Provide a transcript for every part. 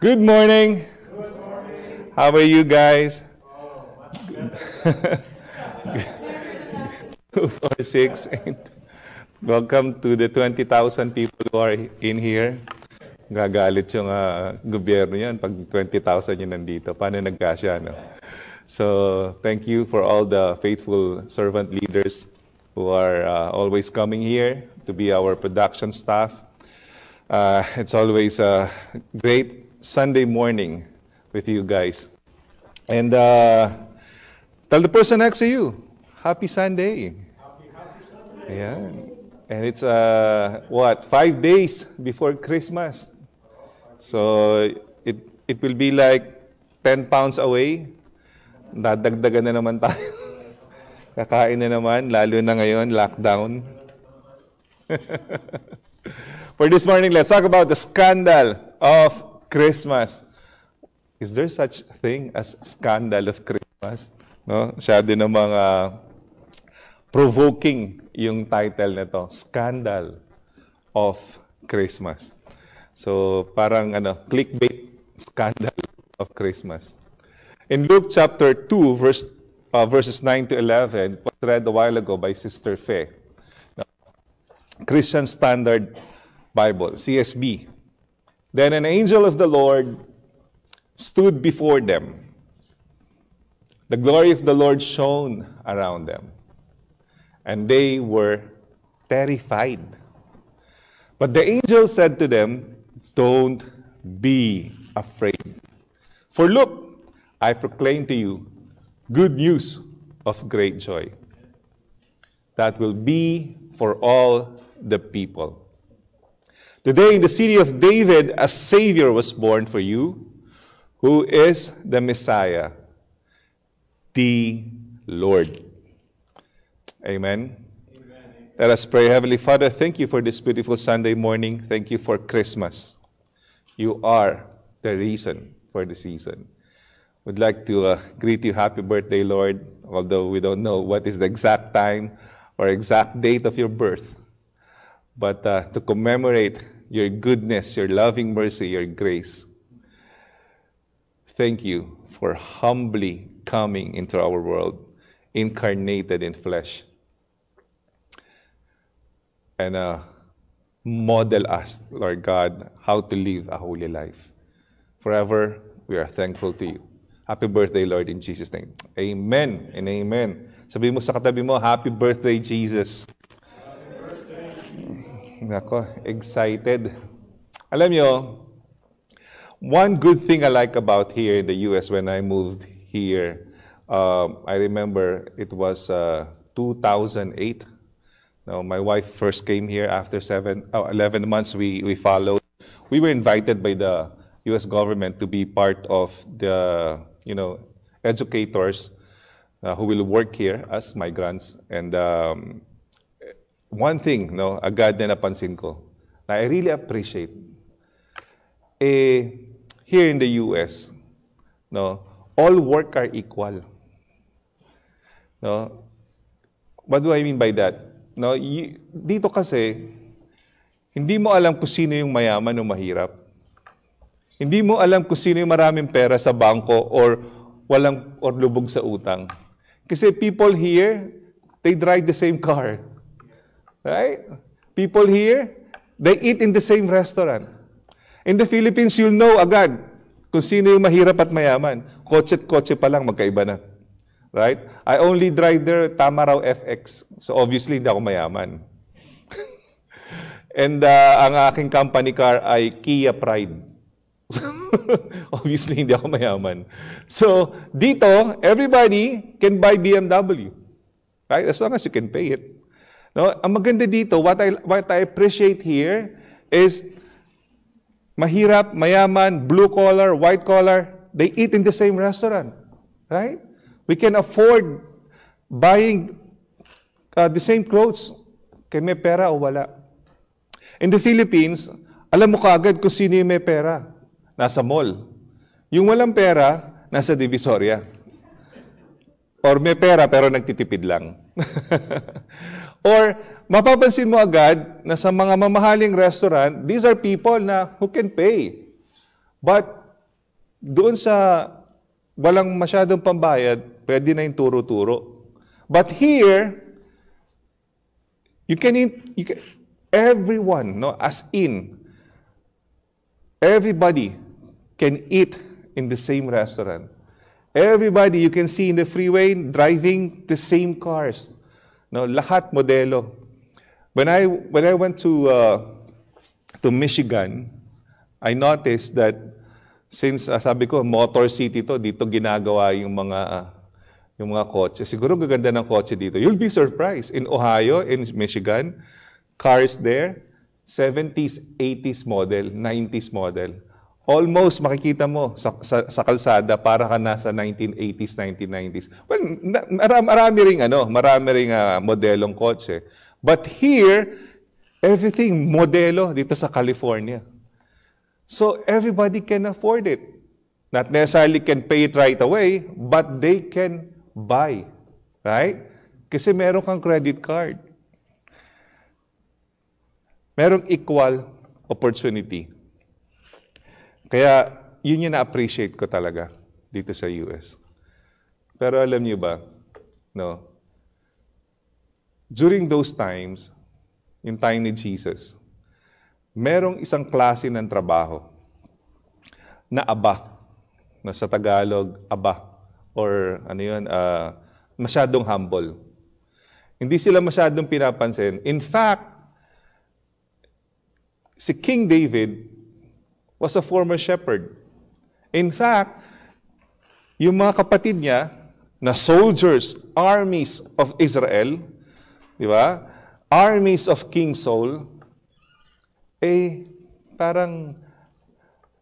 Good morning. How are you guys? Two, four, six, eight. Welcome to the 20,000 people who are in here. Gagalit yung uh, gobyerno yan pag 20,000 yung nandito. Paano nagkasya, no? So, thank you for all the faithful servant leaders who are uh, always coming here to be our production staff. Uh, it's always uh, great Sunday morning with you guys. And uh, tell the person next to you, Happy Sunday. Happy, happy Sunday. Yeah. And it's, uh, what, five days before Christmas. So it, it will be like 10 pounds away. Dadagdagan na naman tayo. Kakain na naman, lalo na ngayon, lockdown. For this morning, let's talk about the scandal of Christmas. Is there such thing as scandal of Christmas? No? Siya din ang mga provoking yung title nito, Scandal of Christmas. So parang ano, clickbait scandal of Christmas. In Luke chapter 2 verse uh, verses 9 to 11 was read a while ago by Sister Faye. Christian Standard Bible, CSB. Then an angel of the Lord stood before them. The glory of the Lord shone around them, and they were terrified. But the angel said to them, Don't be afraid. For look, I proclaim to you good news of great joy that will be for all the people. Today, in the city of David, a Savior was born for you, who is the Messiah, the Lord. Amen. Amen. Let us pray. Heavenly Father, thank you for this beautiful Sunday morning. Thank you for Christmas. You are the reason for the season. We'd like to uh, greet you. Happy birthday, Lord. Although we don't know what is the exact time or exact date of your birth, but uh, to commemorate your goodness, your loving mercy, your grace. Thank you for humbly coming into our world, incarnated in flesh, and uh, model us, Lord God, how to live a holy life. Forever, we are thankful to you. Happy birthday, Lord, in Jesus' name. Amen and amen. Sabi mo sa katabi mo, Happy birthday, Jesus. Nako, oh, excited. Alam nyo, oh, one good thing I like about here in the U.S. when I moved here, um, I remember it was uh, 2008. Now, my wife first came here after seven, oh, 11 months we, we followed. We were invited by the U.S. government to be part of the, you know, educators uh, who will work here as migrants. And um, one thing, no, agad na napansin ko, na I really appreciate, eh, here in the U.S., no, all work are equal. No? What do I mean by that? No, y- dito kasi, hindi mo alam kung sino yung mayaman o mahirap. Hindi mo alam kung sino yung maraming pera sa bangko or walang or lubog sa utang. Kasi people here, they drive the same car. Right? People here, they eat in the same restaurant. In the Philippines, you'll know agad kung sino yung mahirap at mayaman. Kotse-kotse at pa lang, magkaiba na. Right? I only drive there Tamaraw FX. So obviously, hindi ako mayaman. And uh, ang aking company car ay Kia Pride. obviously, hindi ako mayaman. So dito, everybody can buy BMW. Right? As long as you can pay it. No? Ang maganda dito, what I, what I appreciate here is mahirap, mayaman, blue collar, white collar, they eat in the same restaurant. Right? We can afford buying uh, the same clothes. Kaya may pera o wala. In the Philippines, alam mo kaagad kung sino yung may pera. Nasa mall. Yung walang pera, nasa divisoria. Or may pera pero nagtitipid lang. Or mapapansin mo agad na sa mga mamahaling restaurant, these are people na who can pay. But doon sa walang masyadong pambayad, pwede na yung turo-turo. But here, you can, you can everyone, no, as in, everybody can eat in the same restaurant. Everybody you can see in the freeway driving the same cars. No, lahat modelo. When I when I went to uh, to Michigan, I noticed that since uh, sabi ko motor city to, dito ginagawa yung mga uh, yung mga kotse. Siguro gaganda ng kotse dito. You'll be surprised. In Ohio, in Michigan, cars there, 70s, 80s model, 90s model. Almost makikita mo sa, sa, sa kalsada para ka nasa 1980s, 1990s. Well, na, marami ring ano, marami ring uh, modelong kotse. But here, everything modelo dito sa California. So everybody can afford it. Not necessarily can pay it right away, but they can buy. Right? Kasi meron kang credit card. Merong equal opportunity kaya yun yung na-appreciate ko talaga dito sa US. Pero alam niyo ba, no? During those times, yung time ni Jesus, merong isang klase ng trabaho na aba, na sa Tagalog, aba, or ano yun, uh, masyadong humble. Hindi sila masyadong pinapansin. In fact, si King David, was a former shepherd. In fact, yung mga kapatid niya na soldiers, armies of Israel, di ba? Armies of King Saul, eh, parang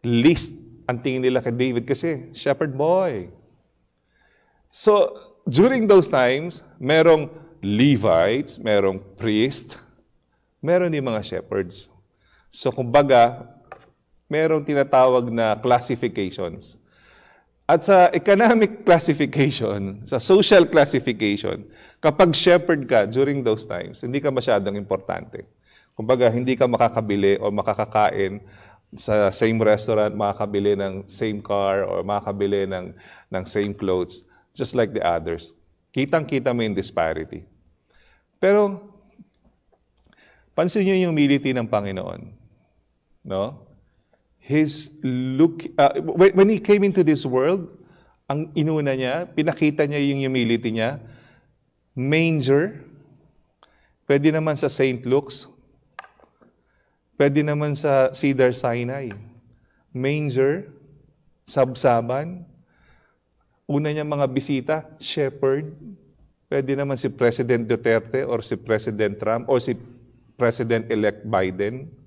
list ang tingin nila kay David kasi shepherd boy. So, during those times, merong Levites, merong priest, meron din mga shepherds. So, kumbaga, merong tinatawag na classifications. At sa economic classification, sa social classification, kapag shepherd ka during those times, hindi ka masyadong importante. Kumbaga, hindi ka makakabili o makakakain sa same restaurant, makakabili ng same car or makakabili ng, ng same clothes, just like the others. Kitang-kita mo yung disparity. Pero, pansin niyo yung humility ng Panginoon. No? his look, uh, when he came into this world, ang inuna niya, pinakita niya yung humility niya. Manger, pwede naman sa St. Luke's, pwede naman sa Cedar Sinai. Manger, sabsaban, una niya mga bisita, shepherd, pwede naman si President Duterte or si President Trump or si President-elect Biden.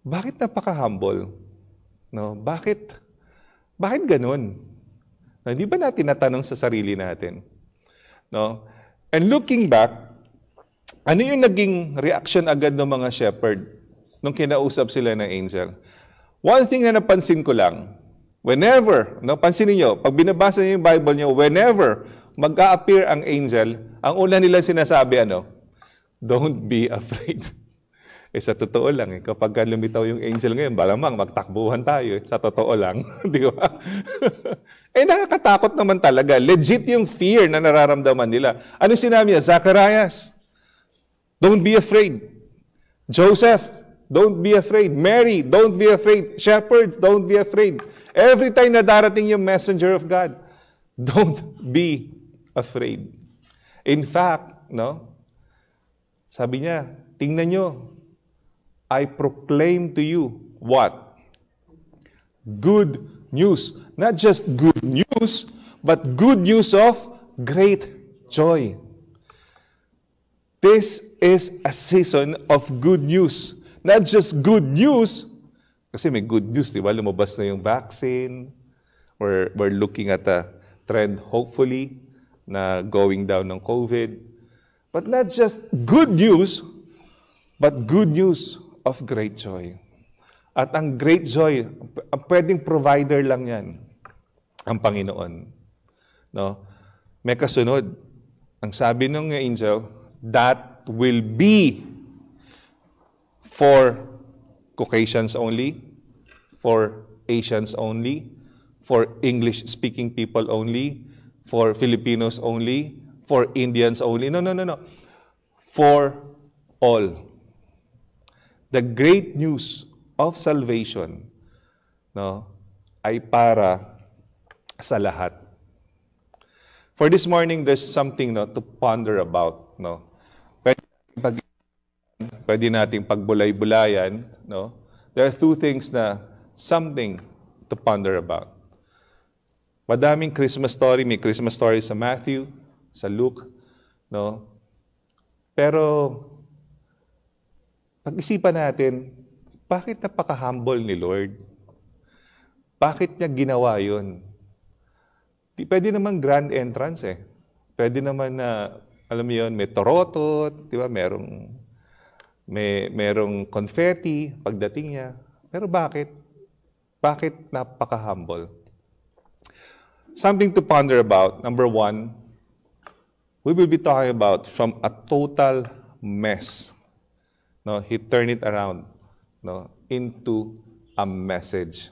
Bakit napaka-humble? No? Bakit? Bakit ganun? No, hindi ba natin natanong sa sarili natin? No? And looking back, ano yung naging reaction agad ng mga shepherd nung kinausap sila ng angel? One thing na napansin ko lang, Whenever, no, pansinin niyo, pag binabasa niyo yung Bible niyo, whenever mag-a-appear ang angel, ang una nila sinasabi ano? Don't be afraid. Eh sa totoo lang, eh, kapag lumitaw yung angel ngayon, balamang magtakbuhan tayo. Eh, sa totoo lang, di ba? eh nakakatakot naman talaga. Legit yung fear na nararamdaman nila. Ano sinabi niya? Zacharias, don't be afraid. Joseph, don't be afraid. Mary, don't be afraid. Shepherds, don't be afraid. Every time na darating yung messenger of God, don't be afraid. In fact, no? Sabi niya, tingnan niyo, I proclaim to you what? Good news. Not just good news, but good news of great joy. This is a season of good news. Not just good news, kasi may good news, di ba? Lumabas na yung vaccine. We're, we're looking at a trend, hopefully, na going down ng COVID. But not just good news, but good news of great joy. At ang great joy, pwedeng provider lang yan, ang Panginoon. No? May kasunod. Ang sabi ng angel, that will be for Caucasians only, for Asians only, for English-speaking people only, for Filipinos only, for Indians only. No, no, no, no. For all the great news of salvation no, ay para sa lahat. For this morning, there's something no, to ponder about. No? Pwede, pag, pwede nating pagbulay-bulayan. No? There are two things na something to ponder about. Madaming Christmas story. May Christmas story sa Matthew, sa Luke. No? Pero pag-isipan natin, bakit napaka-humble ni Lord? Bakit niya ginawa yon? Di, pwede naman grand entrance eh. Pwede naman na, uh, alam mo yun, may toroto, di ba, merong, may, merong confetti pagdating niya. Pero bakit? Bakit napaka-humble? Something to ponder about. Number one, we will be talking about from a total mess No, he turned it around no, into a message.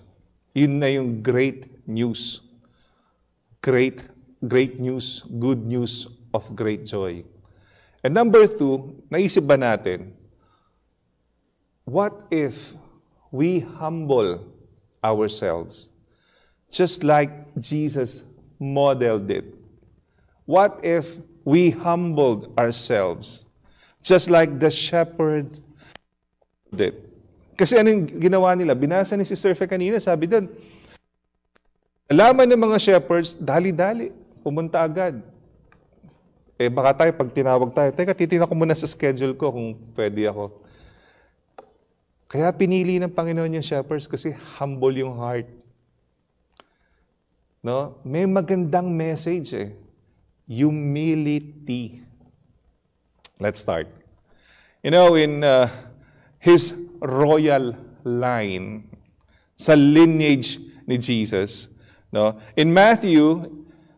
Yun na yung great news. Great, great news, good news of great joy. And number two, naisip ba natin, what if we humble ourselves just like Jesus modeled it? What if we humbled ourselves? Just like the shepherd did. Kasi anong ginawa nila? Binasa ni Sister Fe kanina, sabi doon, alaman ng mga shepherds, dali-dali, pumunta agad. Eh baka tayo, pag tinawag tayo, teka, titignan ko muna sa schedule ko kung pwede ako. Kaya pinili ng Panginoon yung shepherds kasi humble yung heart. No? May magandang message eh. Humility. Let's start. You know, in uh, his royal line, sa lineage ni Jesus. No? In Matthew,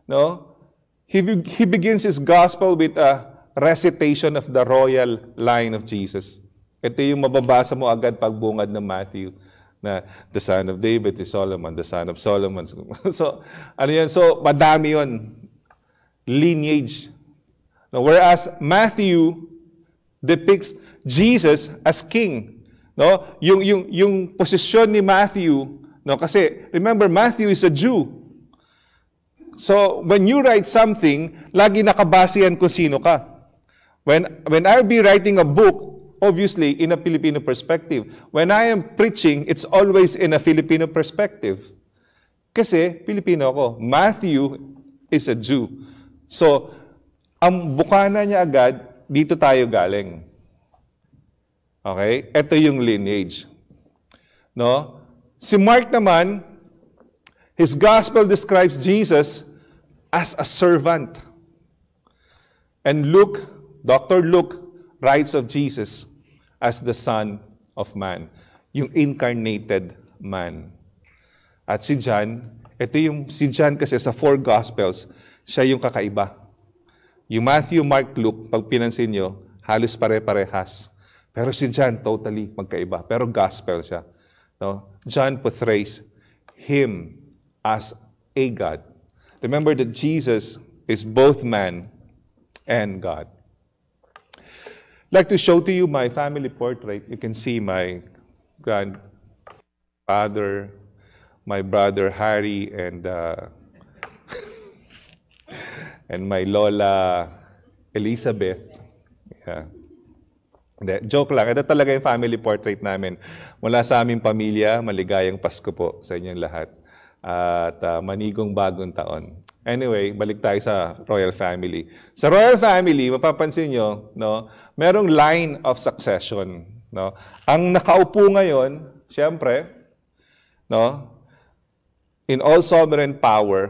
no, he, he begins his gospel with a recitation of the royal line of Jesus. Ito yung mababasa mo agad pagbungad ng Matthew na the son of David is Solomon, the son of Solomon. so, ano yan? So, madami yon Lineage. Now, whereas Matthew depicts Jesus as king. No? Yung yung yung posisyon ni Matthew, no? Kasi remember Matthew is a Jew. So when you write something, lagi nakabase yan kung sino ka. When when I'll be writing a book, obviously in a Filipino perspective. When I am preaching, it's always in a Filipino perspective. Kasi Pilipino ako. Matthew is a Jew. So, ang bukana niya agad dito tayo galing. Okay? Ito yung lineage. No? Si Mark naman, his gospel describes Jesus as a servant. And Luke, Dr. Luke, writes of Jesus as the Son of Man. Yung incarnated man. At si John, ito yung si John kasi sa four gospels, siya yung kakaiba. Yung Matthew, Mark, Luke, pag pinansin nyo, halos pare-parehas. Pero si John, totally magkaiba. Pero gospel siya. No? John portrays him as a God. Remember that Jesus is both man and God. I'd like to show to you my family portrait. You can see my grandfather, my brother Harry, and uh, and my lola Elizabeth. Yeah. Hindi, joke lang. Ito talaga yung family portrait namin. Mula sa aming pamilya, maligayang Pasko po sa inyong lahat. At uh, manigong bagong taon. Anyway, balik tayo sa royal family. Sa royal family, mapapansin nyo, no, merong line of succession. No? Ang nakaupo ngayon, siyempre, no, in all sovereign power,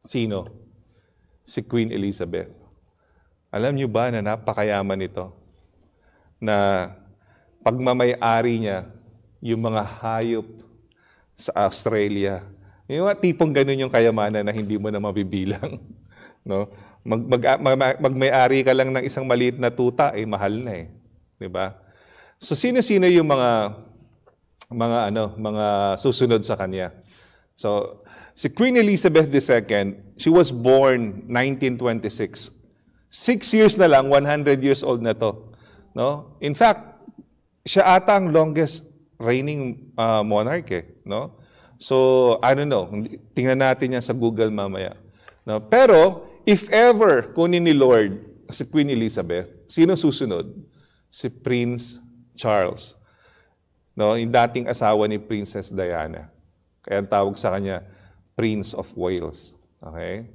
sino? si Queen Elizabeth. Alam niyo ba na napakayaman nito? Na pagmamayari niya yung mga hayop sa Australia. Yung mga tipong ganun yung kayamanan na hindi mo na mabibilang. no? Mag, mag, mag, magmay-ari ka lang ng isang maliit na tuta, eh, mahal na eh. Di ba? So sino-sino yung mga mga ano, mga susunod sa kanya. So Si Queen Elizabeth II, she was born 1926. Six years na lang, 100 years old na to. No? In fact, siya ata ang longest reigning uh, monarch eh. No? So, I don't know. Tingnan natin yan sa Google mamaya. No? Pero, if ever kunin ni Lord si Queen Elizabeth, sino susunod? Si Prince Charles. No, yung dating asawa ni Princess Diana. Kaya tawag sa kanya, Prince of Wales. Okay?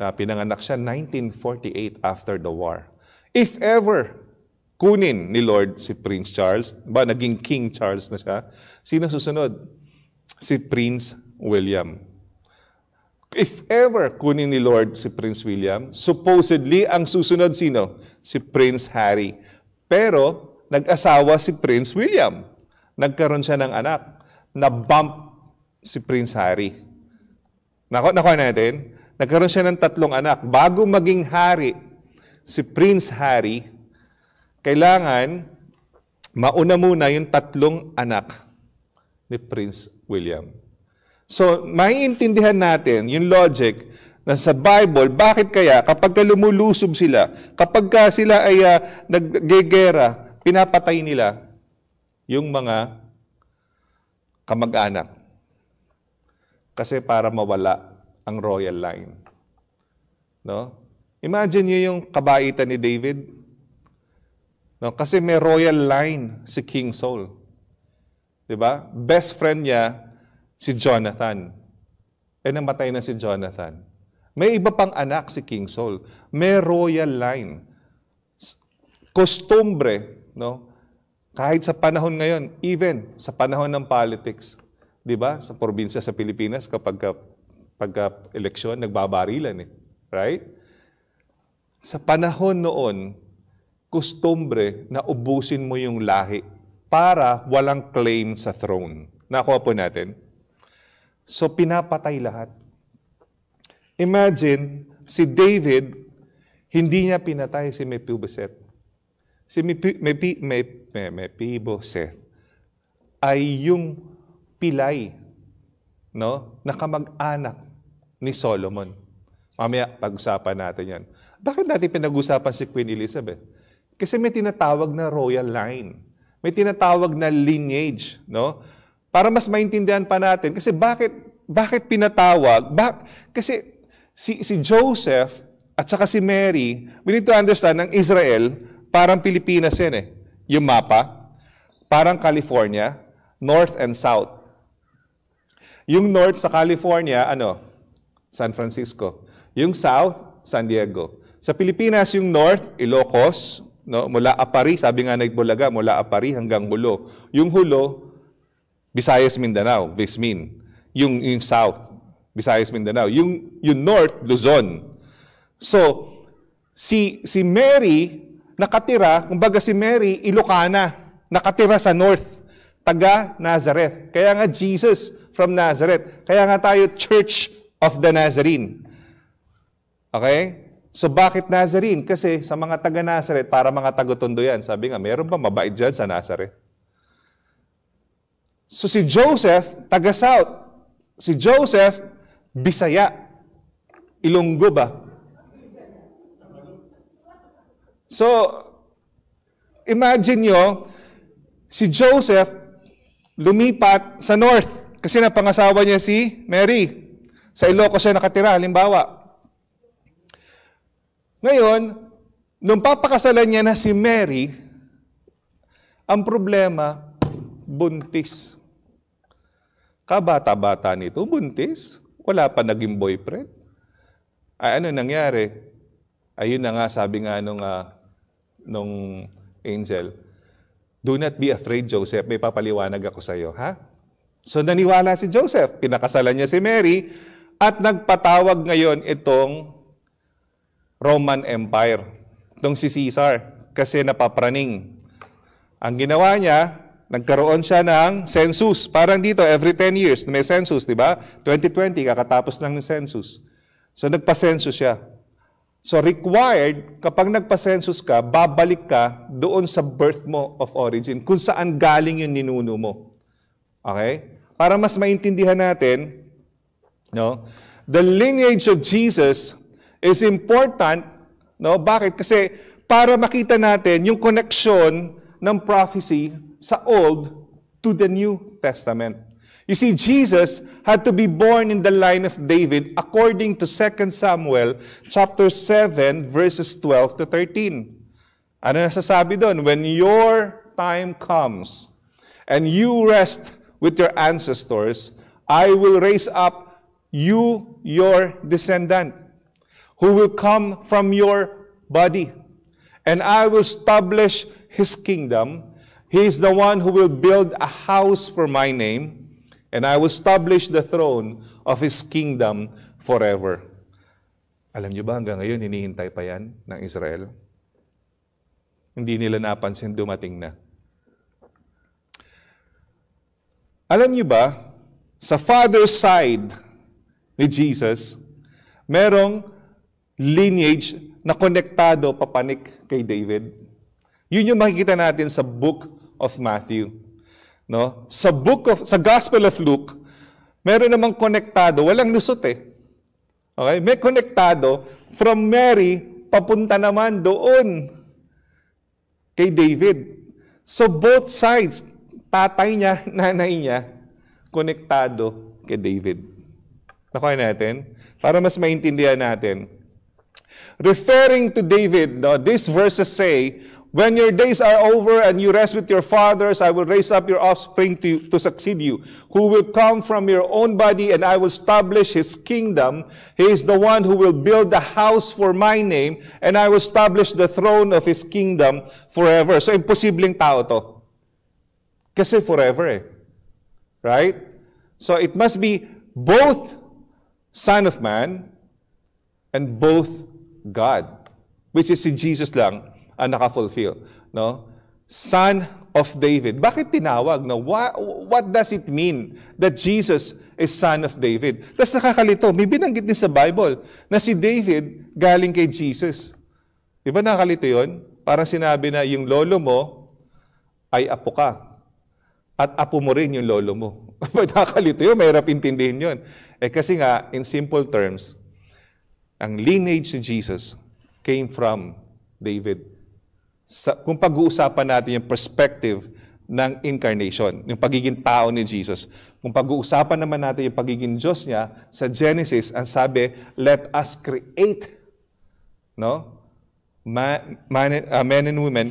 Na pinanganak siya 1948 after the war. If ever kunin ni Lord si Prince Charles, ba naging King Charles na siya, sino susunod? Si Prince William. If ever kunin ni Lord si Prince William, supposedly ang susunod sino? Si Prince Harry. Pero nag-asawa si Prince William. Nagkaroon siya ng anak. Na-bump si Prince Harry. Nako, nako natin, nagkaroon siya ng tatlong anak. Bago maging hari, si Prince Harry, kailangan mauna muna yung tatlong anak ni Prince William. So, maiintindihan natin yung logic na sa Bible, bakit kaya kapag ka lumulusob sila, kapag ka sila ay uh, naggegera, pinapatay nila yung mga kamag-anak. Kasi para mawala ang royal line. No? Imagine niyo yung kabaitan ni David. No? Kasi may royal line si King Saul. 'Di ba? Best friend niya si Jonathan. Eh namatay na si Jonathan. May iba pang anak si King Saul. May royal line. Kostumbre, no? Kahit sa panahon ngayon, even sa panahon ng politics, 'Di ba? Sa probinsya sa Pilipinas kapag pagka eleksyon nagbabarilan eh. Right? Sa panahon noon, kustombre na ubusin mo yung lahi para walang claim sa throne. Nakuha po natin. So pinapatay lahat. Imagine si David, hindi niya pinatay si Mephibosheth. Si Mephibosheth ay yung pilay no, na kamag-anak ni Solomon. Mamaya pag-usapan natin yan. Bakit natin pinag-usapan si Queen Elizabeth? Kasi may tinatawag na royal line. May tinatawag na lineage, no? Para mas maintindihan pa natin kasi bakit bakit pinatawag? Bak kasi si si Joseph at saka si Mary, we need to understand ang Israel parang Pilipinas yan eh. Yung mapa, parang California, north and south. Yung north sa California, ano? San Francisco. Yung south, San Diego. Sa Pilipinas, yung north, Ilocos, no? mula Apari, sabi nga nagbulaga, mula Apari hanggang Hulo. Yung Hulo, Visayas, Mindanao, Vismin. Yung, yung south, Visayas, Mindanao. Yung, yung north, Luzon. So, si, si Mary, nakatira, kumbaga si Mary, Ilocana, nakatira sa north taga Nazareth. Kaya nga Jesus from Nazareth. Kaya nga tayo Church of the Nazarene. Okay? So bakit Nazarene? Kasi sa mga taga Nazareth, para mga tagotondo yan. Sabi nga, meron ba mabait dyan sa Nazareth? So si Joseph, taga South. Si Joseph, Bisaya. Ilonggo ba? So, imagine nyo, si Joseph, lumipat sa north kasi napangasawa niya si Mary. Sa Ilocos siya nakatira, halimbawa. Ngayon, nung papakasalan niya na si Mary, ang problema, buntis. Kabata-bata nito, buntis. Wala pa naging boyfriend. Ay, ano nangyari? Ayun na nga, sabi nga nung, uh, nung angel, Do not be afraid, Joseph. May papaliwanag ako sa iyo, ha? So naniwala si Joseph. Pinakasalan niya si Mary at nagpatawag ngayon itong Roman Empire, itong si Caesar, kasi napapraning. Ang ginawa niya, nagkaroon siya ng census. Parang dito, every 10 years, may census, di ba? 2020, kakatapos lang ng census. So nagpa-census siya. So required, kapag nagpa-census ka, babalik ka doon sa birth mo of origin, kung saan galing yung ninuno mo. Okay? Para mas maintindihan natin, no, the lineage of Jesus is important. No? Bakit? Kasi para makita natin yung connection ng prophecy sa Old to the New Testament. You see, Jesus had to be born in the line of David according to 2 Samuel chapter 7 verses 12 to 13. Ano nasasabi doon? When your time comes and you rest with your ancestors, I will raise up you, your descendant, who will come from your body, and I will establish his kingdom. He is the one who will build a house for my name and I will establish the throne of His kingdom forever. Alam niyo ba hanggang ngayon, hinihintay pa yan ng Israel? Hindi nila napansin dumating na. Alam niyo ba, sa father's side ni Jesus, merong lineage na konektado papanik kay David. Yun yung makikita natin sa book of Matthew. No? Sa book of sa Gospel of Luke, meron namang konektado, walang lusot eh. Okay? May konektado from Mary papunta naman doon kay David. So both sides, tatay niya, nanay niya, konektado kay David. Nakuha natin? Para mas maintindihan natin. Referring to David, uh, these verses say, When your days are over and you rest with your fathers, I will raise up your offspring to, to succeed you, who will come from your own body, and I will establish his kingdom. He is the one who will build the house for my name, and I will establish the throne of his kingdom forever. So, imposibleng tao to. Kasi forever eh. Right? So, it must be both Son of Man and both God, which is si Jesus lang ang nakafulfill. No? Son of David. Bakit tinawag? No? What, what does it mean that Jesus is son of David? Tapos nakakalito, may binanggit din sa Bible na si David galing kay Jesus. Di ba nakakalito yun? Parang sinabi na yung lolo mo ay apo ka. At apo mo rin yung lolo mo. nakakalito yun, mahirap intindihin yun. Eh kasi nga, in simple terms, ang lineage ni Jesus came from David. Sa, kung pag-uusapan natin yung perspective ng incarnation, yung pagiging tao ni Jesus. Kung pag-uusapan naman natin yung pagiging Diyos niya, sa Genesis, ang sabi, let us create no? man, man, uh, men and women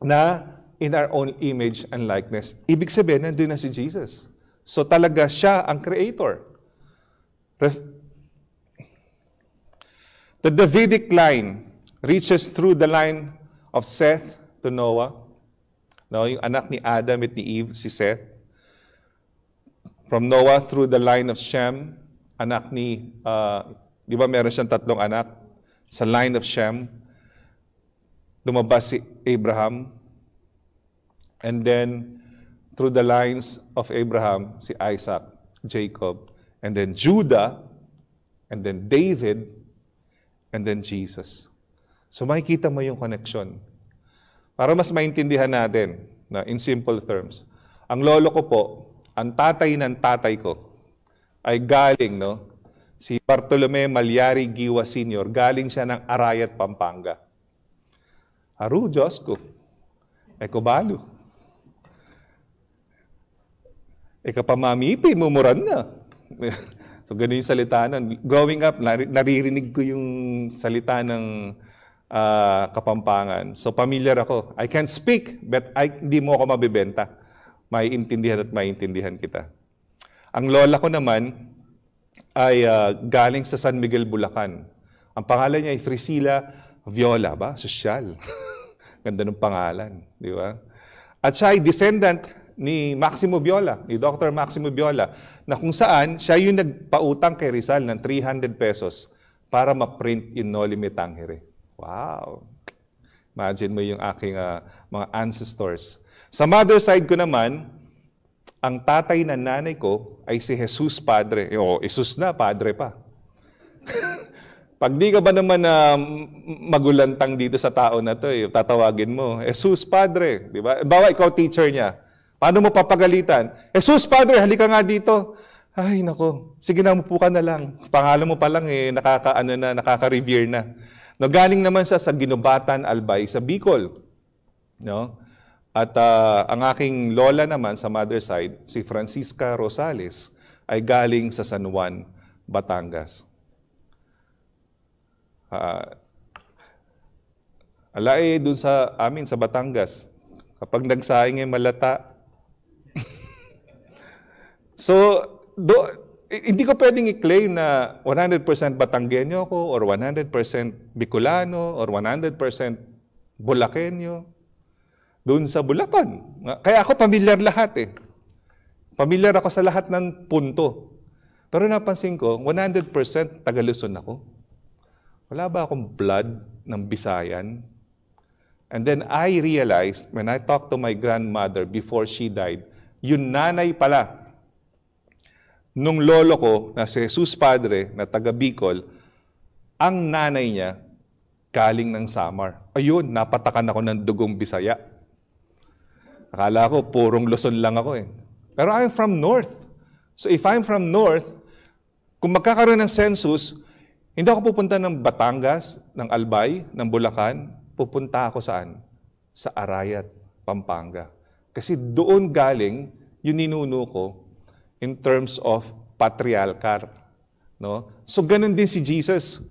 na in our own image and likeness. Ibig sabihin, nandun na si Jesus. So talaga siya ang creator. The Davidic line reaches through the line of Seth to Noah. No, yung anak ni Adam at ni Eve, si Seth. From Noah through the line of Shem, anak ni, uh, di ba meron siyang tatlong anak? Sa line of Shem, lumabas si Abraham. And then, through the lines of Abraham, si Isaac, Jacob, and then Judah, and then David, and then Jesus. So makikita mo yung connection. Para mas maintindihan natin, na in simple terms, ang lolo ko po, ang tatay ng tatay ko, ay galing, no? Si Bartolome Malyari Giwa Sr., galing siya ng Arayat, Pampanga. Aru, Diyos ko. Ekobalo. Eka pamamipin, mumuran na. So, ganun yung salita nun. Growing up, naririnig ko yung salita ng uh, kapampangan. So, familiar ako. I can speak, but I, hindi mo ako mabibenta. Maiintindihan at maiintindihan kita. Ang lola ko naman ay uh, galing sa San Miguel, Bulacan. Ang pangalan niya ay Frisila Viola, ba? Sosyal. Ganda ng pangalan, di ba? At siya ay descendant ni Maximo Biola, ni Dr. Maximo Biola, na kung saan siya yung nagpautang kay Rizal ng 300 pesos para ma-print in Nolime Tangere. Wow! Imagine mo yung aking uh, mga ancestors. Sa mother side ko naman, ang tatay na nanay ko ay si Jesus Padre. Eh, o, oh, Jesus na, Padre pa. Pag di ka ba naman na uh, magulantang dito sa tao na to, eh, tatawagin mo, Jesus Padre, di ba? Bawa ikaw teacher niya. Paano mo papagalitan? Jesus, Padre, halika nga dito. Ay, nako. Sige na, mupo ka na lang. Pangalan mo pa lang eh, nakaka, ano na, nakaka-revere na. No, galing naman siya sa Ginobatan, Albay, sa Bicol. No? At uh, ang aking lola naman sa mother side, si Francisca Rosales, ay galing sa San Juan, Batangas. Uh, ala eh, dun sa amin, sa Batangas, kapag nagsaing ay eh, malata, So, do, hindi ko pwedeng i-claim na 100% Batanggenyo ako or 100% Bicolano or 100% Bulakenyo doon sa Bulacan. Kaya ako pamilyar lahat eh. Pamilyar ako sa lahat ng punto. Pero napansin ko, 100% Tagaluson ako. Wala ba akong blood ng Bisayan? And then I realized when I talked to my grandmother before she died, yun nanay pala nung lolo ko na si Jesus Padre na taga Bicol, ang nanay niya galing ng Samar. Ayun, napatakan ako ng dugong Bisaya. Akala ko, purong Luzon lang ako eh. Pero I'm from North. So if I'm from North, kung magkakaroon ng census, hindi ako pupunta ng Batangas, ng Albay, ng Bulacan. Pupunta ako saan? Sa Arayat, Pampanga. Kasi doon galing yun ninuno ko in terms of patriarchal. No? So ganun din si Jesus.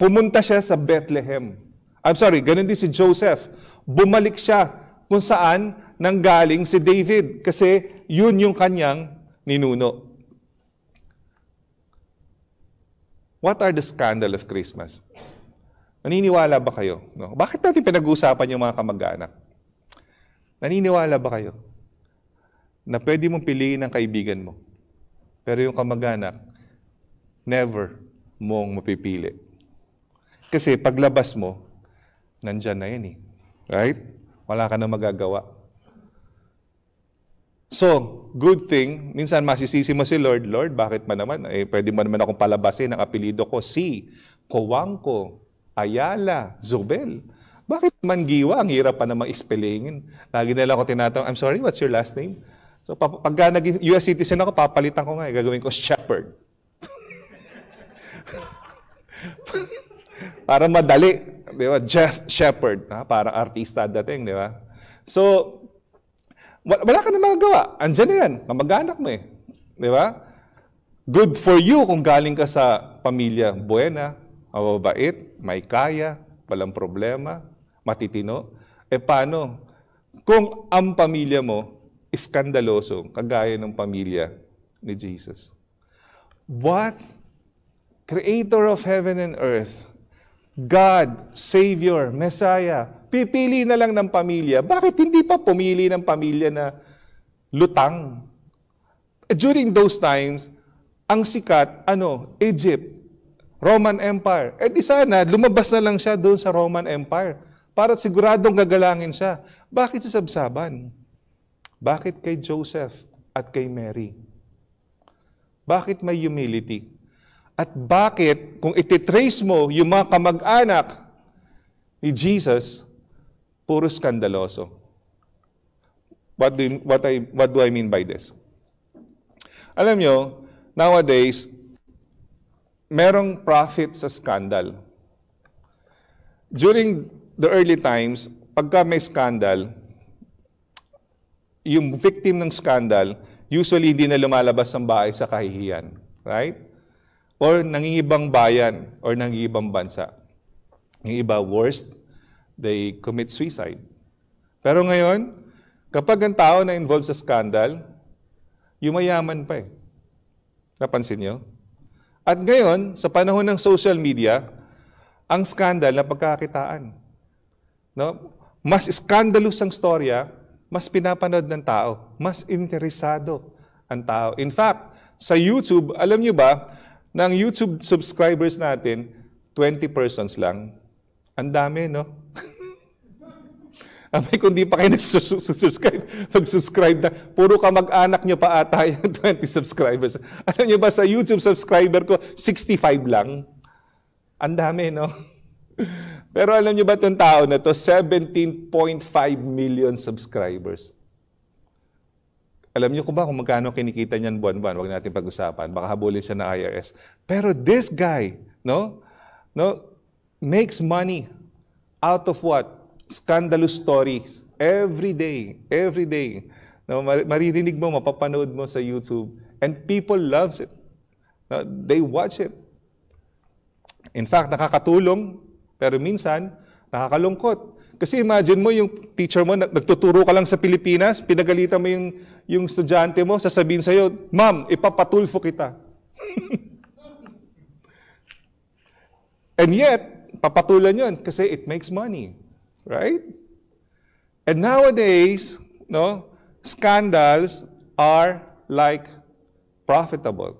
Pumunta siya sa Bethlehem. I'm sorry, ganun din si Joseph. Bumalik siya kung saan nanggaling si David kasi yun yung kanyang ninuno. What are the scandal of Christmas? Naniniwala ba kayo? No? Bakit natin pinag-uusapan yung mga kamag-anak? Naniniwala ba kayo? na pwede mong piliin ang kaibigan mo. Pero yung kamag-anak, never mong mapipili. Kasi paglabas mo, nandyan na yan eh. Right? Wala ka na magagawa. So, good thing, minsan masisisi mo si Lord, Lord, bakit ba naman? Eh, pwede mo naman akong palabasin ang apelido ko si Kowangko, Ayala, Zobel. Bakit man giwa? Ang hirap pa namang ispelingin. Lagi nila ako tinatanong, I'm sorry, what's your last name? So pag naging US citizen ako, papalitan ko nga eh. Gagawin ko shepherd. para madali. Di ba? Jeff Shepherd. Ha? Para artista dating, di ba? So, wala ka na magagawa. Andiyan na yan. Kamag-anak mo eh. Di ba? Good for you kung galing ka sa pamilya buena, mababait, may kaya, walang problema, matitino. E paano? Kung ang pamilya mo iskandaloso, kagaya ng pamilya ni Jesus. What? Creator of heaven and earth, God, Savior, Messiah, pipili na lang ng pamilya. Bakit hindi pa pumili ng pamilya na lutang? During those times, ang sikat, ano, Egypt, Roman Empire. Eh di sana, lumabas na lang siya doon sa Roman Empire para siguradong gagalangin siya. Bakit sa Sabsaban? Bakit kay Joseph at kay Mary? Bakit may humility? At bakit, kung ititrace mo yung mga kamag-anak ni Jesus, puro skandaloso? What do, what, I, what do I mean by this? Alam nyo, nowadays, merong profit sa scandal. During the early times, pagka may scandal, yung victim ng scandal, usually hindi na lumalabas ng bahay sa kahihiyan. Right? Or nangingibang bayan or nangingibang bansa. Yung iba, worst, they commit suicide. Pero ngayon, kapag ang tao na involved sa scandal, yumayaman pa eh. Napansin nyo? At ngayon, sa panahon ng social media, ang scandal na pagkakitaan. No? Mas scandalous ang storya mas pinapanood ng tao, mas interesado ang tao. In fact, sa YouTube, alam nyo ba, ng YouTube subscribers natin, 20 persons lang. Ang dami, no? Amay, kung di pa kayo nagsusubscribe, subscribe mag-subscribe na, puro ka mag-anak nyo pa ata yung 20 subscribers. Alam nyo ba, sa YouTube subscriber ko, 65 lang. Ang dami, no? Pero alam niyo ba itong tao na to 17.5 million subscribers. Alam niyo ko ba kung magkano kinikita niyan buwan-buwan? Huwag natin pag-usapan. Baka habulin siya ng IRS. Pero this guy, no? No? Makes money out of what? Scandalous stories. Every day. Every day. No, maririnig mo, mapapanood mo sa YouTube. And people loves it. No, they watch it. In fact, nakakatulong pero minsan, nakakalungkot. Kasi imagine mo yung teacher mo, nagtuturo ka lang sa Pilipinas, pinagalitan mo yung, yung estudyante mo, sasabihin sa'yo, Ma'am, ipapatulfo kita. And yet, papatulan yun kasi it makes money. Right? And nowadays, no, scandals are like profitable.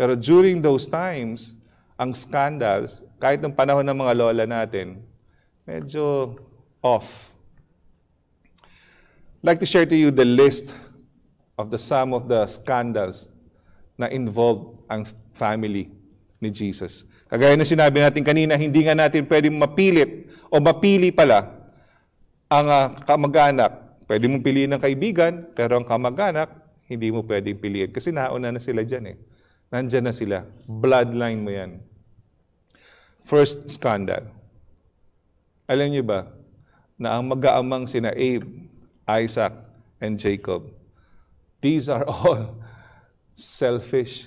Pero during those times, ang scandals, kahit ng panahon ng mga lola natin, medyo off. I'd like to share to you the list of the some of the scandals na involved ang family ni Jesus. Kagaya na sinabi natin kanina, hindi nga natin pwedeng mapilit o mapili pala ang uh, kamag-anak. Pwede mong piliin ang kaibigan, pero ang kamag-anak, hindi mo pwedeng piliin kasi nauna na sila dyan eh. Nandyan na sila. Bloodline mo yan. First scandal. Alam niyo ba na ang mag-aamang sina Abe, Isaac, and Jacob, these are all selfish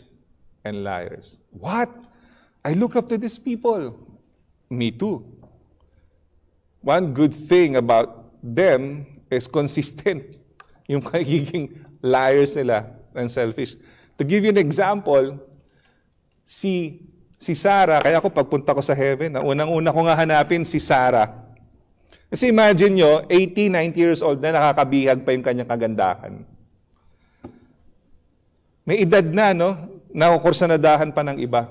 and liars. What? I look up to these people. Me too. One good thing about them is consistent yung pagiging liars nila and selfish. To give you an example, si Si Sarah, kaya ako pagpunta ko sa heaven, na unang-una ko nga hanapin si Sarah. Kasi imagine nyo, 80, 90 years old na nakakabihag pa yung kanyang kagandahan. May edad na, no? Nakukursanadahan pa ng iba.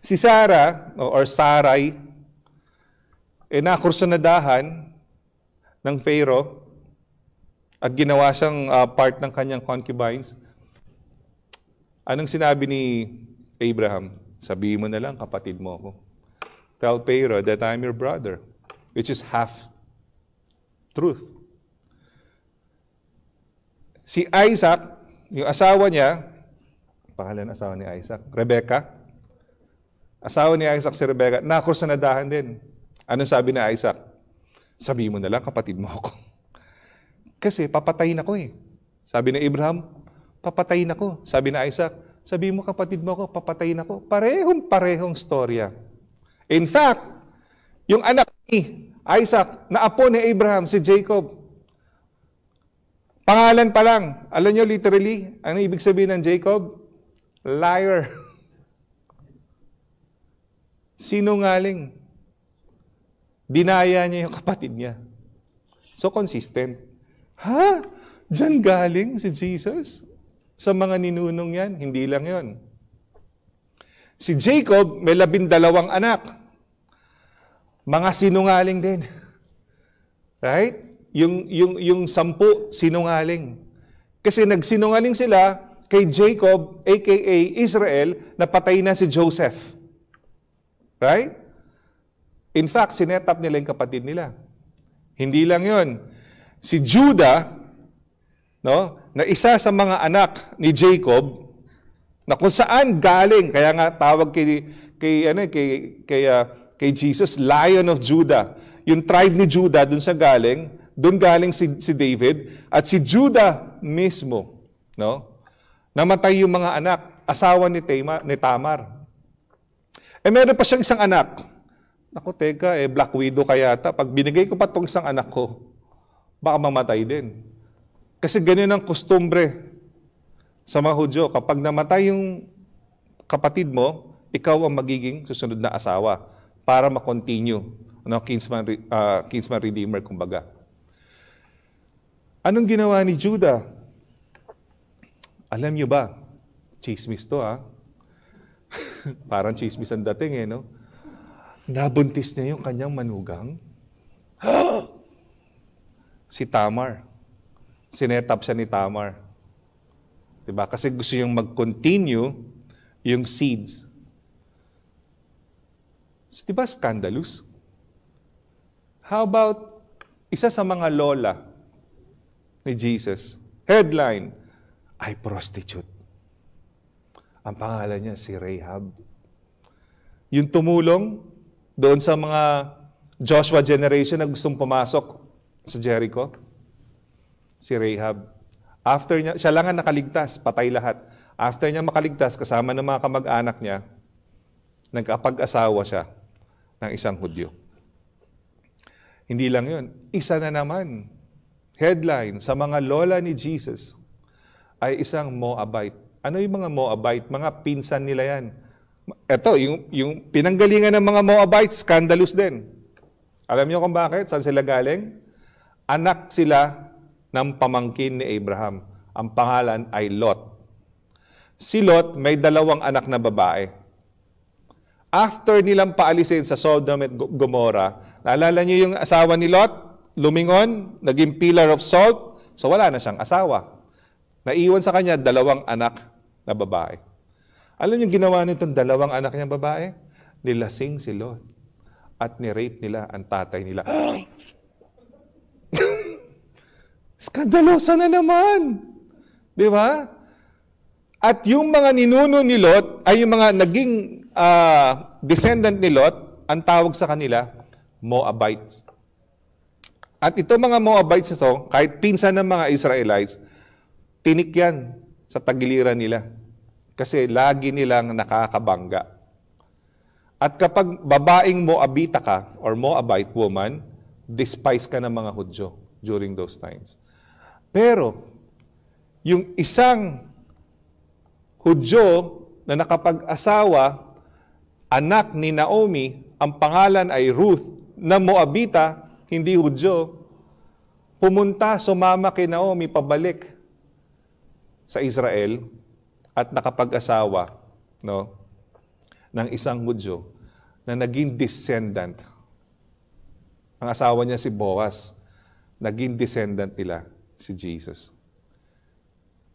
Si Sarah, or Saray, eh nakursanadahan ng Pharaoh at ginawa siyang uh, part ng kanyang concubines. Anong sinabi ni Abraham? Sabihin mo na lang, kapatid mo ako. Tell Pero that I'm your brother, which is half truth. Si Isaac, yung asawa niya, pangalan ng asawa ni Isaac, Rebecca, asawa ni Isaac si Rebecca, na nadahan din. Anong sabi ni Isaac? Sabi mo na lang, kapatid mo ako. Kasi papatayin ako eh. Sabi ni Abraham, papatayin ako. Sabi ni Isaac, sabi mo, kapatid mo ako, papatayin ako. Parehong-parehong storya. In fact, yung anak ni Isaac, na apo ni Abraham, si Jacob, pangalan pa lang, alam nyo literally, ano ibig sabihin ng Jacob? Liar. Sinungaling. Dinaya niya yung kapatid niya. So consistent. Ha? Diyan galing si Jesus? sa mga ninunong yan. Hindi lang yon. Si Jacob, may labindalawang anak. Mga sinungaling din. Right? Yung, yung, yung sampu, sinungaling. Kasi nagsinungaling sila kay Jacob, aka Israel, na patay na si Joseph. Right? In fact, sinetap nila yung kapatid nila. Hindi lang yon. Si Judah, no? na isa sa mga anak ni Jacob na kung saan galing kaya nga tawag kay kay ano kay kay, uh, kay Jesus Lion of Judah yung tribe ni Judah doon sa galing doon galing si si David at si Judah mismo no namatay yung mga anak asawa ni Tema ni Tamar eh meron pa siyang isang anak Naku, teka, eh, black widow kaya ta. Pag binigay ko pa tong isang anak ko, baka mamatay din. Kasi ganyan ang kostumbre sa mga Hudyo. Kapag namatay yung kapatid mo, ikaw ang magiging susunod na asawa para makontinue. Ano, kinsman, uh, kinsman redeemer, kumbaga. Anong ginawa ni Judah? Alam niyo ba? Chismis to, ha? Ah. Parang chismis ang dating, eh, no? Nabuntis niya yung kanyang manugang. si Tamar sinetap siya ni Tamar. Diba? Kasi gusto niyang mag-continue yung seeds. So, diba scandalous? How about isa sa mga lola ni Jesus? Headline, I prostitute. Ang pangalan niya si Rahab. Yung tumulong doon sa mga Joshua generation na gustong pumasok sa Jericho si Rahab. After niya, siya lang ang nakaligtas, patay lahat. After niya makaligtas, kasama ng mga kamag-anak niya, nagkapag-asawa siya ng isang Hudyo. Hindi lang yun. Isa na naman, headline sa mga lola ni Jesus ay isang Moabite. Ano yung mga Moabite? Mga pinsan nila yan. Ito, yung, yung pinanggalingan ng mga Moabites, scandalous din. Alam niyo kung bakit? Saan sila galing? Anak sila ng pamangkin ni Abraham. Ang pangalan ay Lot. Si Lot may dalawang anak na babae. After nilang paalisin sa Sodom at Gomorrah, naalala niyo yung asawa ni Lot? Lumingon, naging pillar of salt, so wala na siyang asawa. Naiwan sa kanya dalawang anak na babae. Alam niyo ginawa nitong dalawang anak niyang babae? Nilasing si Lot at ni-rape nila ang tatay nila. Skandalosa na naman. Di ba? At yung mga ninuno ni Lot, ay yung mga naging uh, descendant ni Lot, ang tawag sa kanila, Moabites. At ito mga Moabites ito, kahit pinsan ng mga Israelites, tinik yan sa tagiliran nila. Kasi lagi nilang nakakabangga. At kapag babaeng Moabita ka or Moabite woman, despise ka ng mga Hudyo during those times. Pero, yung isang Hudyo na nakapag-asawa, anak ni Naomi, ang pangalan ay Ruth, na Moabita, hindi Hudyo, pumunta, sumama kay Naomi pabalik sa Israel at nakapag-asawa no, ng isang Hudyo na naging descendant. Ang asawa niya si Boaz, naging descendant nila si Jesus.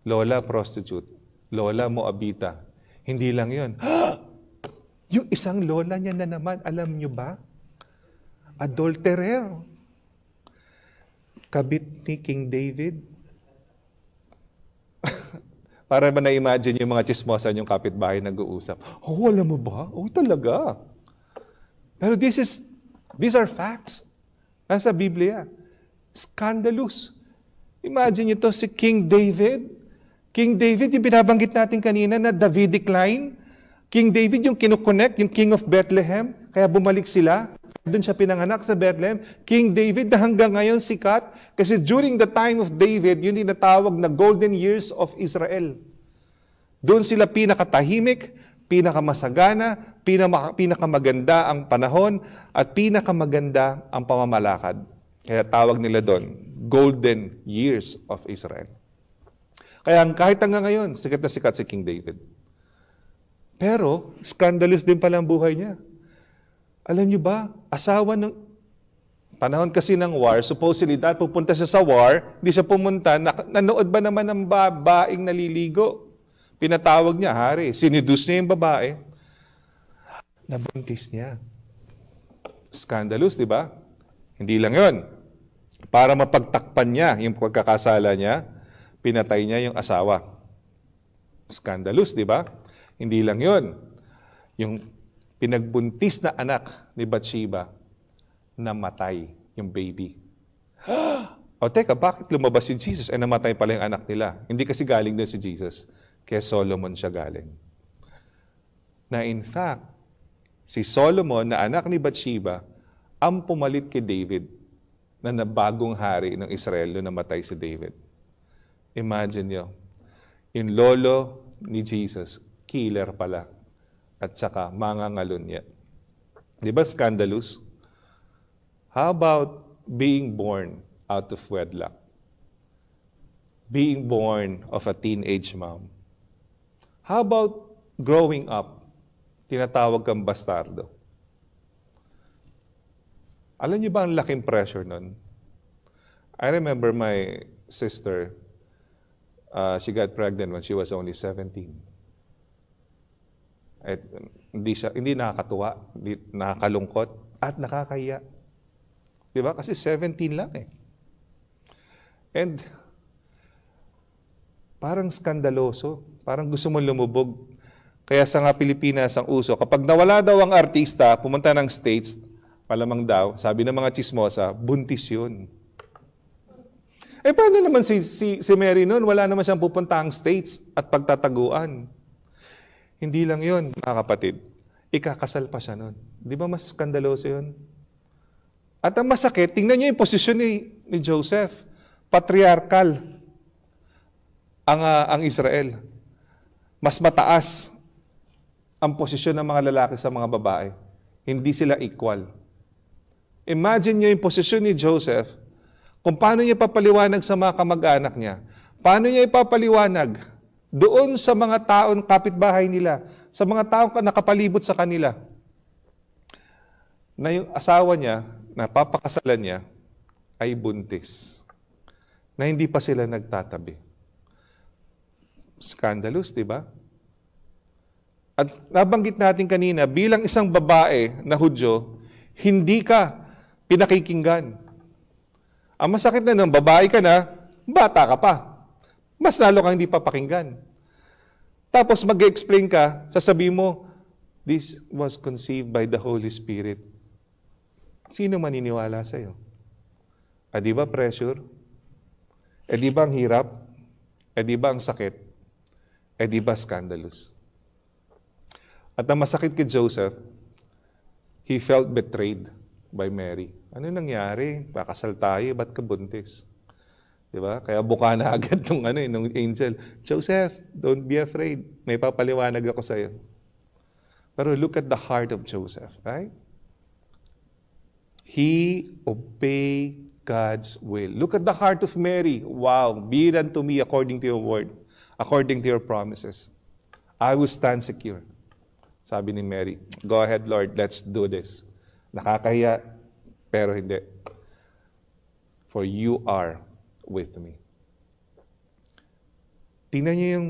Lola prostitute, lola moabita. Hindi lang yon. Yung isang lola niya na naman, alam niyo ba? Adulterer. Kabit ni King David. Para ba na-imagine yung mga chismosa yung kapitbahay nag-uusap? Oh, alam mo ba? Oh, talaga. Pero this is, these are facts. Nasa Biblia. Scandalous. Imagine ito si King David. King David, yung binabanggit natin kanina na Davidic line. King David yung kinukonect, yung King of Bethlehem. Kaya bumalik sila. Doon siya pinanganak sa Bethlehem. King David na hanggang ngayon sikat. Kasi during the time of David, yun yung natawag na golden years of Israel. Doon sila pinakatahimik, pinakamasagana, pinakamaganda ang panahon, at pinakamaganda ang pamamalakad. Kaya tawag nila doon, golden years of Israel. Kaya kahit hanggang ngayon, sikat na sikat si King David. Pero, scandalous din pala ang buhay niya. Alam niyo ba, asawa ng... Panahon kasi ng war, supposedly dahil pupunta siya sa war, hindi siya pumunta, na, nanood ba naman ng babaeng naliligo? Pinatawag niya, hari, sinidus niya yung babae. Nabuntis niya. Scandalous, di ba? Hindi lang yon para mapagtakpan niya yung pagkakasala niya, pinatay niya yung asawa. Scandalous, di ba? Hindi lang yon. Yung pinagbuntis na anak ni Bathsheba, namatay yung baby. o teka, bakit lumabas si Jesus ay eh, namatay pala yung anak nila? Hindi kasi galing din si Jesus. Kaya Solomon siya galing. Na in fact, si Solomon na anak ni Bathsheba, ang pumalit kay David na nabagong hari ng Israel na namatay si David. Imagine nyo, yung lolo ni Jesus, killer pala. At saka, mga ngalunya. Di ba scandalous? How about being born out of wedlock? Being born of a teenage mom? How about growing up? Tinatawag kang bastardo. Alam niyo ba ang laking pressure nun? I remember my sister, uh, she got pregnant when she was only 17. At um, hindi siya, hindi nakakatuwa, hindi nakakalungkot, at nakakaya. Di ba? Kasi 17 lang eh. And parang skandaloso. Parang gusto mong lumubog. Kaya sa nga Pilipinas ang uso, kapag nawala daw ang artista, pumunta ng States, Palamang daw, sabi ng mga chismosa, buntis yun. Eh paano naman si, si, si Mary noon? Wala naman siyang pupuntahang states at pagtataguan. Hindi lang yun, mga kapatid. Ikakasal pa siya noon. Di ba mas skandaloso yun? At ang masakit, tingnan niyo yung posisyon ni, ni Joseph. Patriarchal ang, uh, ang Israel. Mas mataas ang posisyon ng mga lalaki sa mga babae. Hindi sila equal. Imagine niyo yung posisyon ni Joseph, kung paano niya papaliwanag sa mga kamag-anak niya. Paano niya ipapaliwanag doon sa mga taong kapitbahay nila, sa mga taong nakapalibot sa kanila, na yung asawa niya, na papakasalan niya, ay buntis. Na hindi pa sila nagtatabi. Scandalous, di ba? At nabanggit natin kanina, bilang isang babae na Hudyo, hindi ka pinakikinggan. Ang masakit na nung babae ka na, bata ka pa. Mas lalo kang hindi papakinggan. Tapos mag-explain ka, sasabihin mo, this was conceived by the Holy Spirit. Sino maniniwala sa iyo? Ah, di ba pressure? Eh di ba ang hirap? Eh di ba ang sakit? Eh di ba scandalous? At ang masakit kay Joseph, he felt betrayed by Mary. Ano nangyari? Pakasal tayo, ba't ka buntis? Di ba? Kaya buka na agad nung, ano, eh, nung angel. Joseph, don't be afraid. May papaliwanag ako sa'yo. Pero look at the heart of Joseph, right? He obey God's will. Look at the heart of Mary. Wow, be it unto me according to your word, according to your promises. I will stand secure. Sabi ni Mary, Go ahead, Lord, let's do this. Nakakahiya, pero hindi. For you are with me. Tingnan niyo yung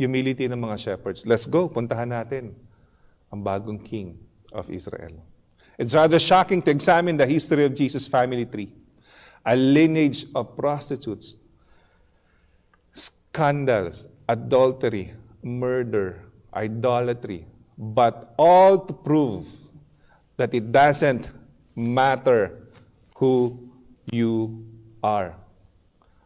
humility ng mga shepherds. Let's go, puntahan natin ang bagong king of Israel. It's rather shocking to examine the history of Jesus' family tree. A lineage of prostitutes, scandals, adultery, murder, idolatry, but all to prove that it doesn't matter who you are.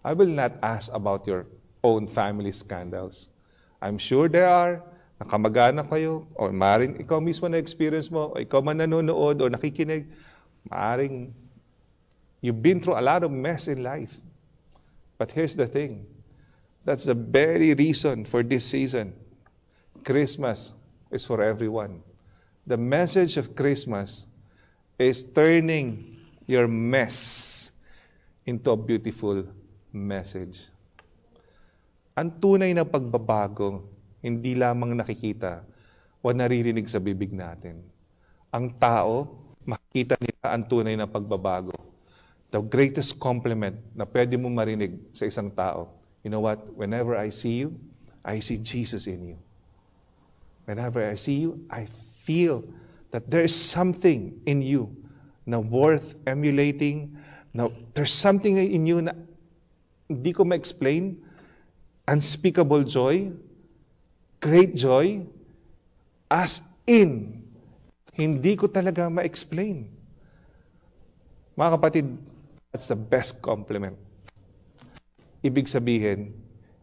I will not ask about your own family scandals. I'm sure there are. Nakamagana kayo, or maring ikaw mismo na experience mo, o ikaw man nanonood, o nakikinig, maring you've been through a lot of mess in life. But here's the thing. That's the very reason for this season. Christmas is for everyone. The message of Christmas is turning your mess into a beautiful message. Ang tunay na pagbabago, hindi lamang nakikita o naririnig sa bibig natin. Ang tao, makikita nila ang tunay na pagbabago. The greatest compliment na pwede mo marinig sa isang tao, you know what? Whenever I see you, I see Jesus in you. Whenever I see you, I feel that there is something in you na worth emulating, na there's something in you na hindi ko ma-explain, unspeakable joy, great joy, as in, hindi ko talaga ma-explain. Mga kapatid, that's the best compliment. Ibig sabihin,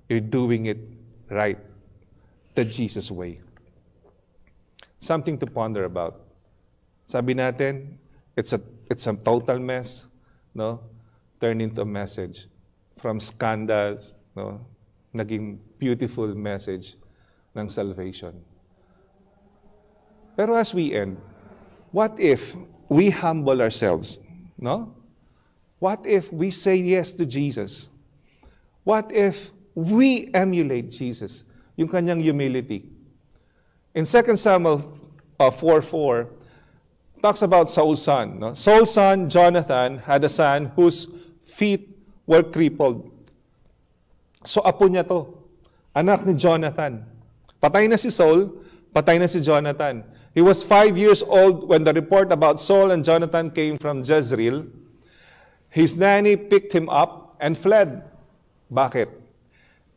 you're doing it right, the Jesus way something to ponder about. Sabi natin, it's a, it's a total mess, no? Turned into a message. From scandals, no? Naging beautiful message ng salvation. Pero as we end, what if we humble ourselves, no? What if we say yes to Jesus? What if we emulate Jesus, yung kanyang humility? In 2 Samuel uh, 4, 4, talks about Saul's son. No? Saul's son, Jonathan, had a son whose feet were crippled. So apo niya to. Anak ni Jonathan. Patay na si Saul, patay na si Jonathan. He was five years old when the report about Saul and Jonathan came from Jezreel. His nanny picked him up and fled. Bakit?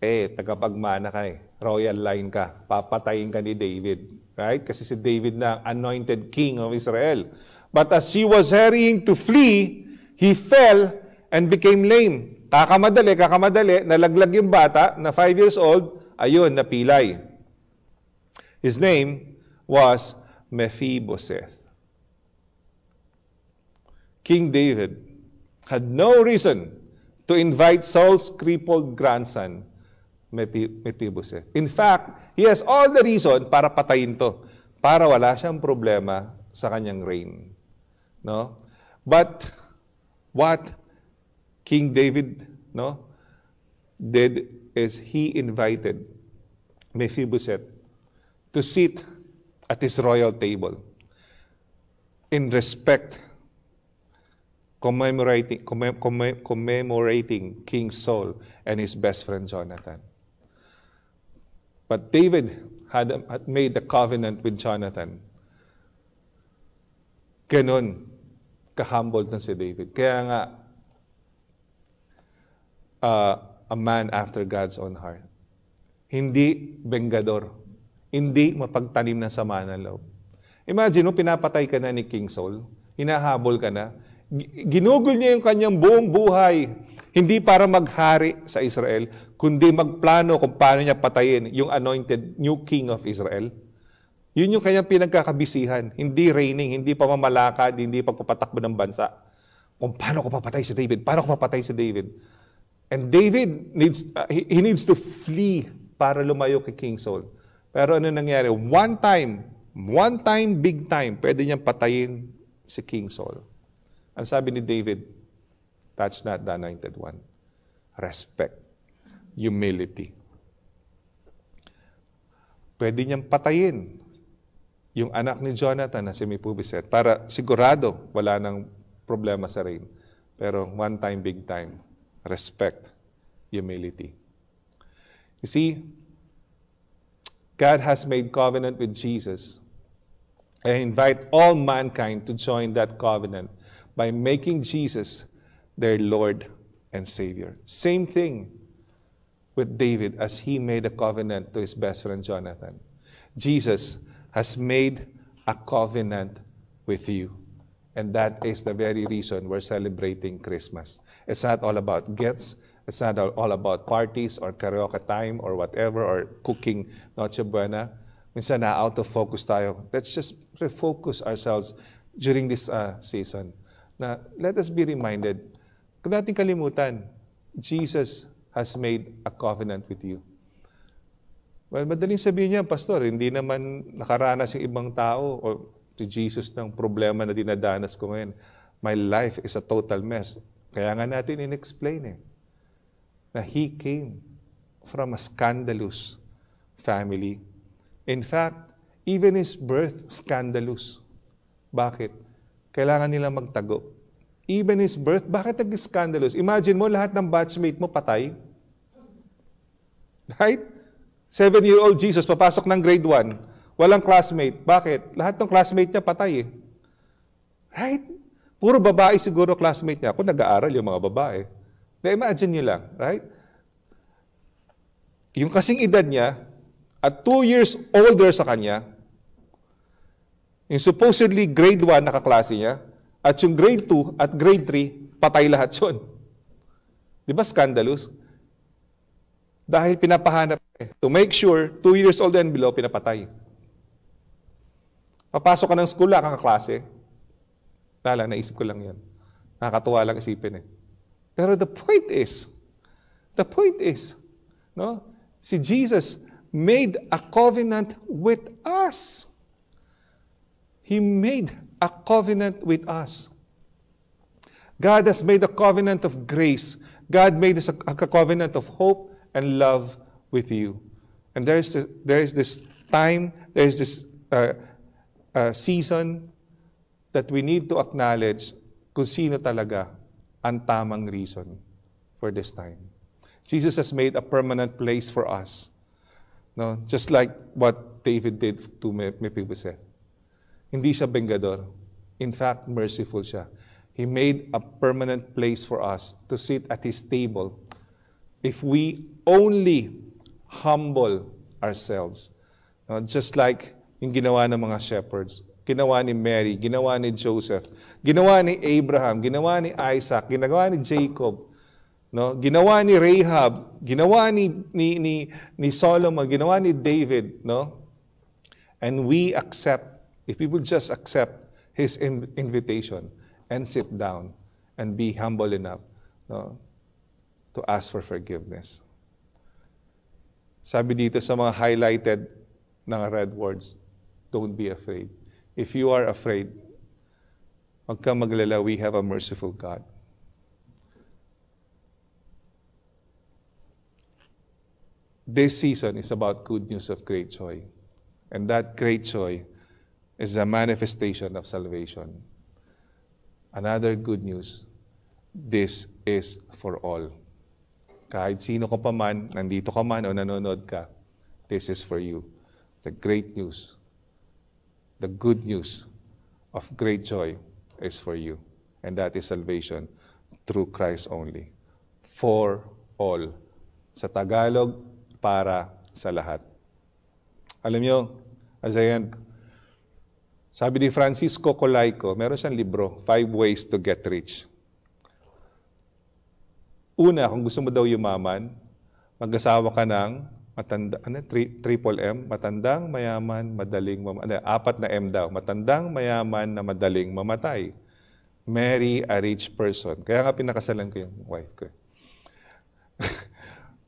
Eh, tagapagmana ka eh royal line ka. Papatayin ka ni David. Right? Kasi si David na anointed king of Israel. But as he was hurrying to flee, he fell and became lame. Kakamadali, kakamadali, nalaglag yung bata na 5 years old, ayun, napilay. His name was Mephibosheth. King David had no reason to invite Saul's crippled grandson Mephibosheth. In fact, he has all the reason para patayin to. Para wala siyang problema sa kanyang reign. No? But what King David no, did is he invited Mephibosheth to sit at his royal table in respect commemorating, commem- commem- commemorating King Saul and his best friend Jonathan. But David had, had made a covenant with Jonathan. Ganon, kahumbled na si David. Kaya nga, uh, a man after God's own heart. Hindi bengador. Hindi mapagtanim ng sama ng loob. Imagine no, pinapatay ka na ni King Saul. Hinahabol ka na. Ginugol niya yung kanyang buong buhay. Hindi para maghari sa Israel, kundi magplano kung paano niya patayin yung anointed new king of Israel. Yun yung kanyang pinagkakabisihan. Hindi reigning, hindi pamamalakad, hindi pagpapatakbo ng bansa. Kung paano ko papatay si David? Paano ko papatay si David? And David needs, uh, he, he needs to flee para lumayo kay King Saul. Pero ano nangyari? One time, one time, big time, pwede niyang patayin si King Saul. Ang sabi ni David, touch not the anointed one. Respect humility. Pwede niyang patayin yung anak ni Jonathan na si Mephibosheth para sigurado wala nang problema sa reign. Pero one time, big time. Respect. Humility. You see, God has made covenant with Jesus. and invite all mankind to join that covenant by making Jesus their Lord and Savior. Same thing with David as he made a covenant to his best friend Jonathan. Jesus has made a covenant with you. And that is the very reason we're celebrating Christmas. It's not all about gifts. It's not all about parties or karaoke time or whatever or cooking Noche Buena. Minsan na out of focus tayo. Let's just refocus ourselves during this uh, season. Na let us be reminded, kung natin kalimutan, Jesus has made a covenant with you. Well, madaling sabihin niya, Pastor, hindi naman nakaranas yung ibang tao o si Jesus ng problema na dinadanas ko ngayon. My life is a total mess. Kaya nga natin in-explain eh, na He came from a scandalous family. In fact, even His birth, scandalous. Bakit? Kailangan nila magtago. Even His birth, bakit nag-scandalous? Imagine mo, lahat ng batchmate mo patay. Right? Seven-year-old Jesus, papasok ng grade 1. Walang classmate. Bakit? Lahat ng classmate niya patay eh. Right? Puro babae siguro classmate niya. Ako nag-aaral yung mga babae. Na-imagine niyo lang, right? Yung kasing edad niya, at two years older sa kanya, yung supposedly grade 1 nakaklase niya, at yung grade 2 at grade 3, patay lahat yun. Di ba scandalous? Dahil pinapahanap eh. To make sure, two years old and below, pinapatay. Papasok ka ng school, wala kang klase. Lala, naisip ko lang yan. Nakakatuwa lang isipin eh. Pero the point is, the point is, no? si Jesus made a covenant with us. He made a covenant with us. God has made a covenant of grace. God made a covenant of hope and love with you. And there is, a, there is this time, there is this uh, uh, season that we need to acknowledge kung sino talaga ang tamang reason for this time. Jesus has made a permanent place for us. No? Just like what David did to Mephibosheth. Hindi siya bengador. In fact, merciful siya. He made a permanent place for us to sit at His table if we only humble ourselves. No? Uh, just like yung ginawa ng mga shepherds. Ginawa ni Mary, ginawa ni Joseph, ginawa ni Abraham, ginawa ni Isaac, ginawa ni Jacob, no? ginawa ni Rahab, ginawa ni, ni, ni, ni Solomon, ginawa ni David. No? And we accept, if we would just accept His invitation and sit down and be humble enough no? to ask for forgiveness. Sabi dito sa mga highlighted na red words, don't be afraid. If you are afraid, huwag kang maglala, we have a merciful God. This season is about good news of great joy. And that great joy is a manifestation of salvation. Another good news, this is for all kahit sino ka pa man, nandito ka man o nanonood ka, this is for you. The great news, the good news of great joy is for you. And that is salvation through Christ only. For all. Sa Tagalog, para sa lahat. Alam nyo, as I end, sabi ni Francisco Colaico, meron siyang libro, Five Ways to Get Rich. Una, kung gusto mo daw yumaman, mag-asawa ka ng matanda, ano, tri, triple M, matandang, mayaman, madaling ano, Apat na M daw. Matandang, mayaman, na madaling mamatay. Marry a rich person. Kaya nga pinakasalan ko yung wife ko.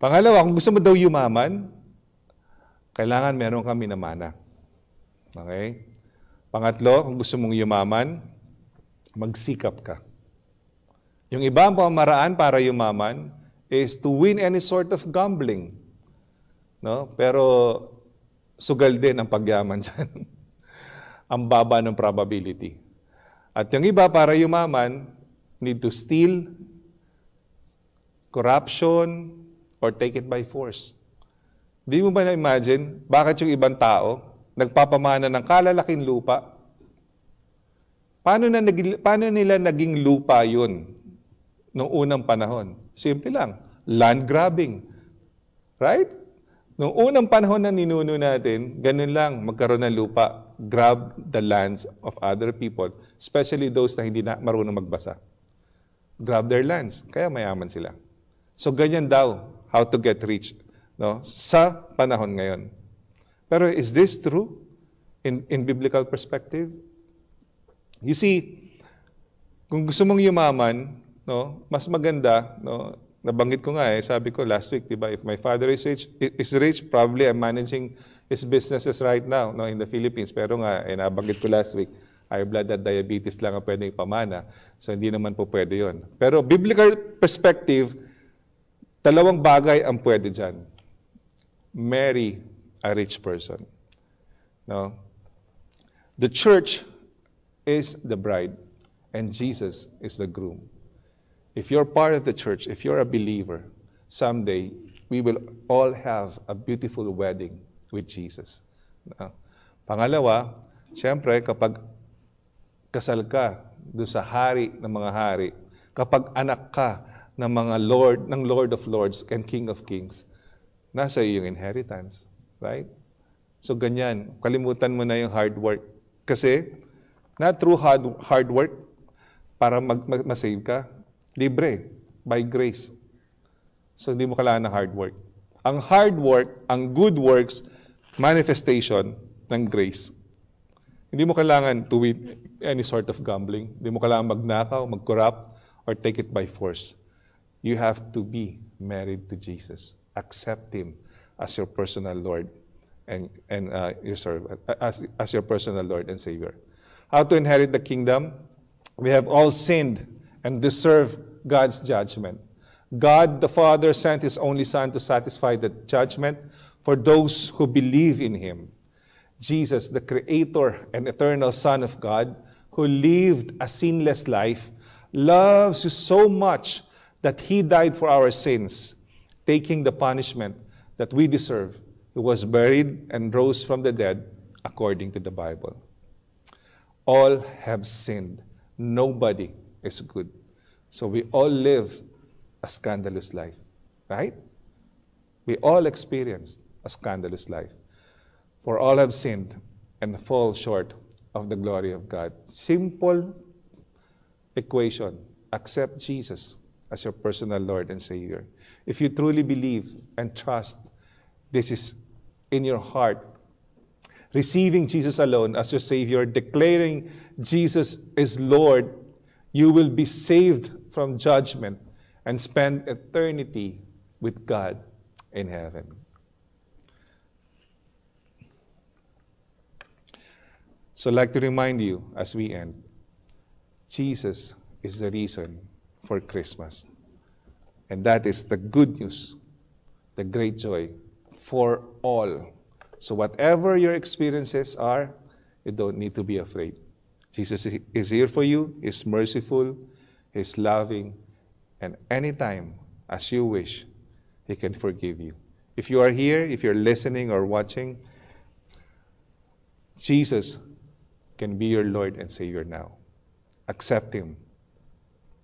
Pangalawa, kung gusto mo daw yumaman, kailangan meron kami na mana. Okay? Pangatlo, kung gusto mong yumaman, magsikap ka. Yung ibang pamaraan para yumaman is to win any sort of gambling. No? Pero sugal din ang pagyaman dyan. ang baba ng probability. At yung iba para yumaman, need to steal, corruption, or take it by force. Di mo ba na-imagine bakit yung ibang tao nagpapamana ng kalalaking lupa? Paano, na, paano nila naging lupa yun? noong unang panahon? Simple lang, land grabbing. Right? Noong unang panahon na ninuno natin, ganun lang, magkaroon ng lupa, grab the lands of other people, especially those na hindi na marunong magbasa. Grab their lands, kaya mayaman sila. So ganyan daw, how to get rich no? sa panahon ngayon. Pero is this true in, in biblical perspective? You see, kung gusto mong yumaman, no, mas maganda, no, nabanggit ko nga eh, sabi ko last week, diba if my father is rich, is rich, probably I'm managing his businesses right now no, in the Philippines. Pero nga, eh, nabanggit ko last week, high blood at diabetes lang ang pwedeng pamana. So hindi naman po pwede yon. Pero biblical perspective, dalawang bagay ang pwede diyan Marry a rich person. No? The church is the bride and Jesus is the groom. If you're part of the church, if you're a believer, someday we will all have a beautiful wedding with Jesus. pangalawa, siyempre kapag kasal ka do sa hari ng mga hari, kapag anak ka ng mga Lord, ng Lord of Lords and King of Kings, nasa iyo yung inheritance. Right? So ganyan, kalimutan mo na yung hard work. Kasi, not through hard, hard work, para mag, mag, masave ka, Libre, by grace. So hindi mo kailangan ng hard work. Ang hard work, ang good works, manifestation ng grace. Hindi mo kailangan to win any sort of gambling. Hindi mo kailangan magnakaw, mag-corrupt, or take it by force. You have to be married to Jesus. Accept Him as your personal Lord and, and uh, your servant, as, as your personal Lord and Savior. How to inherit the kingdom? We have all sinned and deserve God's judgment. God the Father sent His only Son to satisfy the judgment for those who believe in Him. Jesus, the Creator and eternal Son of God, who lived a sinless life, loves you so much that He died for our sins, taking the punishment that we deserve. He was buried and rose from the dead, according to the Bible. All have sinned. Nobody is good. So we all live a scandalous life, right? We all experienced a scandalous life. For all have sinned and fall short of the glory of God. Simple equation. Accept Jesus as your personal Lord and Savior. If you truly believe and trust this is in your heart, receiving Jesus alone as your Savior, declaring Jesus is Lord, you will be saved from judgment and spend eternity with God in heaven. So I'd like to remind you as we end Jesus is the reason for Christmas. And that is the good news, the great joy for all. So, whatever your experiences are, you don't need to be afraid. Jesus is here for you, He's merciful, is loving, and anytime as you wish, He can forgive you. If you are here, if you're listening or watching, Jesus can be your Lord and Savior now. Accept Him.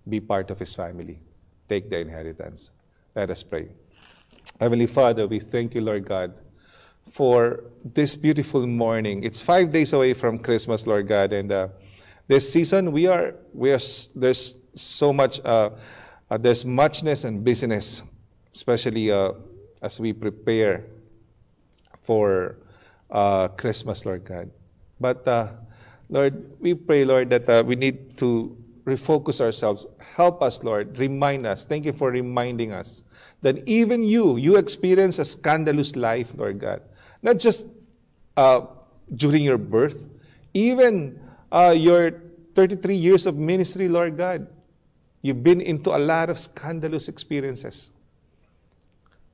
Be part of His family. Take the inheritance. Let us pray. Heavenly Father, we thank you, Lord God, for this beautiful morning. It's five days away from Christmas, Lord God, and uh, this season we are we are there's so much, uh, uh, there's muchness and busyness, especially uh, as we prepare for uh, Christmas, Lord God. But uh, Lord, we pray, Lord, that we need to refocus ourselves. Help us, Lord. Remind us. Thank you for reminding us that even you, you experience a scandalous life, Lord God. Not just during your birth, even uh, your 33 years of ministry, Lord God. You've been into a lot of scandalous experiences.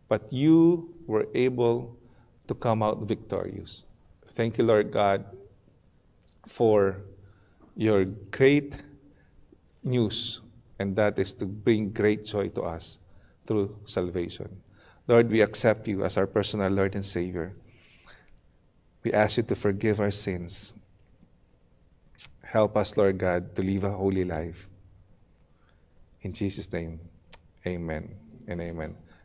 But you were able to come out victorious. Thank you, Lord God, for your great news, and that is to bring great joy to us through salvation. Lord, we accept you as our personal Lord and Savior. We ask you to forgive our sins. Help us, Lord God, to live a holy life. In Jesus' name, amen and amen.